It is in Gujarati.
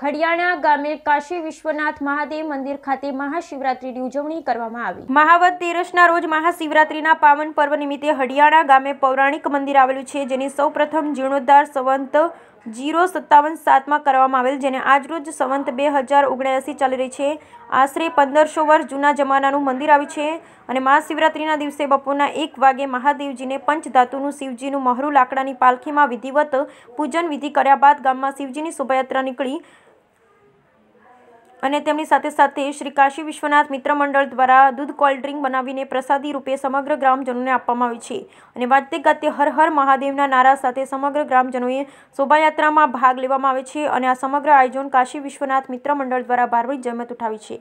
હરિયાણા ગામે કાશી વિશ્વનાથ મહાદેવ મંદિર ખાતે મહાશિવરાત્રીની ઉજવણી કરવામાં આવી મહાવત તેરસના રોજ મહાશિવરાત્રીના પાવન પર્વ નિમિત્તે હરિયાણા ગામે પૌરાણિક મંદિર આવેલું છે જેની સૌપ્રથમ જીર્ણોદ્ધાર સંવંત જીરો સત્તાવન સાતમાં કરવામાં આવેલ જેને આજરોજ સંવંત બે હજાર ઓગણએંસી ચાલી રહી છે આશરે પંદરસો વર્ષ જૂના જમાનાનું મંદિર આવ્યું છે અને મહાશિવરાત્રીના દિવસે બપોરના એક વાગે મહાદેવજીને પંચધાતુનું શિવજીનું મહરું લાકડાની પાલખીમાં વિધિવત પૂજન વિધિ કર્યા બાદ ગામમાં શિવજીની શોભાયાત્રા નીકળી અને તેમની સાથે સાથે શ્રી કાશી વિશ્વનાથ મિત્ર મંડળ દ્વારા દૂધ કોલ્ડ ડ્રિંક બનાવીને પ્રસાદી રૂપે સમગ્ર ગ્રામજનોને આપવામાં આવી છે અને વાદ્ય ગાતે હર હર મહાદેવના નારા સાથે સમગ્ર ગ્રામજનોએ શોભાયાત્રામાં ભાગ લેવામાં આવે છે અને આ સમગ્ર આયોજન કાશી વિશ્વનાથ મિત્ર મંડળ દ્વારા ભાર્વિક જમત ઉઠાવી છે